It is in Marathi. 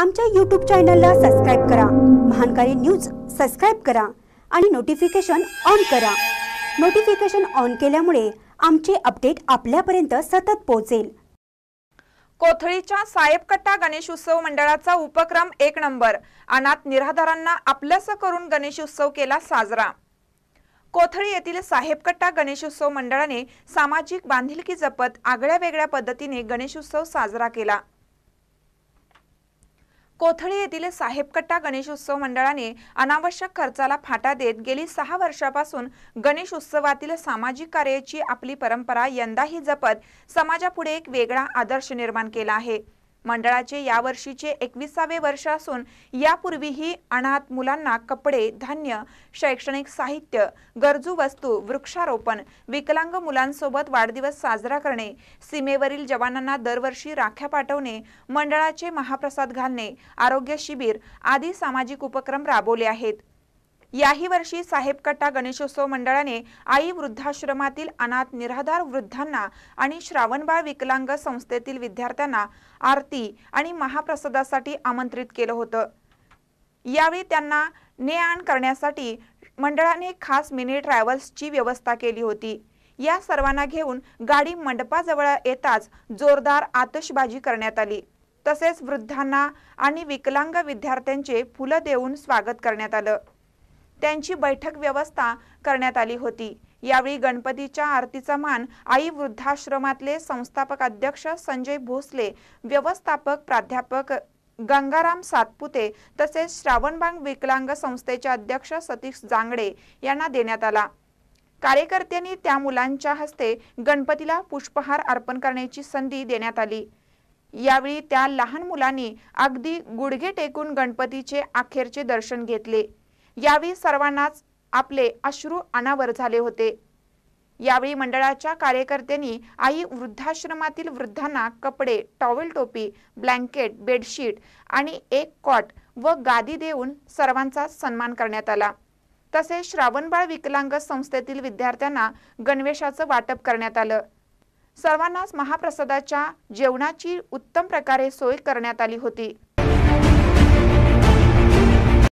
आमच्या यूट्यूब चॅनलला सबस्क्राईब करा महानकारी न्यूज सबस्क्राईब करा आणि नोटिफिकेशन ऑन करा नोटिफिकेशन ऑन केल्यामुळे आमचे अपडेट आपल्यापर्यंत सतत पोहोचेल कोथळीच्या साहेबकट्टा गणेशोत्सव मंडळाचा उपक्रम एक नंबर अनाथ निराधारांना आपल्यास करून गणेशोत्सव केला साजरा कोथळी येथील साहेबकट्टा गणेशोत्सव मंडळाने सामाजिक बांधिलकी जपत आगळ्या वेगळ्या पद्धतीने गणेशोत्सव साजरा केला कोथळी येथील साहेबकट्टा गणेशोत्सव मंडळाने अनावश्यक खर्चाला फाटा देत गेली सहा वर्षापासून गणेश उत्सवातील सामाजिक कार्याची आपली परंपरा यंदाही जपत समाजापुढे एक वेगळा आदर्श निर्माण केला आहे मंडळाचे यावर्षीचे एकविसावे वर्ष असून यापूर्वीही अनाथ मुलांना कपडे धान्य शैक्षणिक साहित्य गरजू वस्तू वृक्षारोपण विकलांग मुलांसोबत वाढदिवस साजरा करणे सीमेवरील जवानांना दरवर्षी राख्या पाठवणे मंडळाचे महाप्रसाद घालणे आरोग्य शिबिर आदी सामाजिक उपक्रम राबवले आहेत याही वर्षी साहेब गणेशोत्सव मंडळाने आई वृद्धाश्रमातील अनाथ निराधार वृद्धांना आणि श्रावणबाळ विकलांग संस्थेतील विद्यार्थ्यांना आरती आणि महाप्रसादासाठी आमंत्रित केलं होतं यावेळी त्यांना ने आण करण्यासाठी मंडळाने खास मिनी ट्रॅव्हल्सची व्यवस्था केली होती या सर्वांना घेऊन गाडी मंडपाजवळ येताच जोरदार आतषबाजी करण्यात आली तसेच वृद्धांना आणि विकलांग विद्यार्थ्यांचे फुलं देऊन स्वागत करण्यात आलं त्यांची बैठक व्यवस्था करण्यात आली होती यावेळी गणपतीच्या आरतीचा मान आई वृद्धाश्रमातले संस्थापक अध्यक्ष संजय भोसले व्यवस्थापक प्राध्यापक गंगाराम सातपुते तसेच श्रावणबांग विकलांग संस्थेचे अध्यक्ष सतीश जांगडे यांना देण्यात आला कार्यकर्त्यांनी त्या मुलांच्या हस्ते गणपतीला पुष्पहार अर्पण करण्याची संधी देण्यात आली यावेळी त्या लहान मुलांनी अगदी गुडघे टेकून गणपतीचे अखेरचे दर्शन घेतले यावेळी सर्वांनाच आपले अश्रू अनावर झाले होते यावेळी मंडळाच्या कार्यकर्त्यांनी आई वृद्धाश्रमातील वृद्धांना कपडे टॉवेल टोपी ब्लँकेट बेडशीट आणि एक कॉट व गादी देऊन सर्वांचा सन्मान करण्यात आला तसेच श्रावणबाळ विकलांग संस्थेतील विद्यार्थ्यांना गणवेशाचं वाटप करण्यात आलं सर्वांनाच महाप्रसादाच्या जेवणाची उत्तम प्रकारे सोय करण्यात आली होती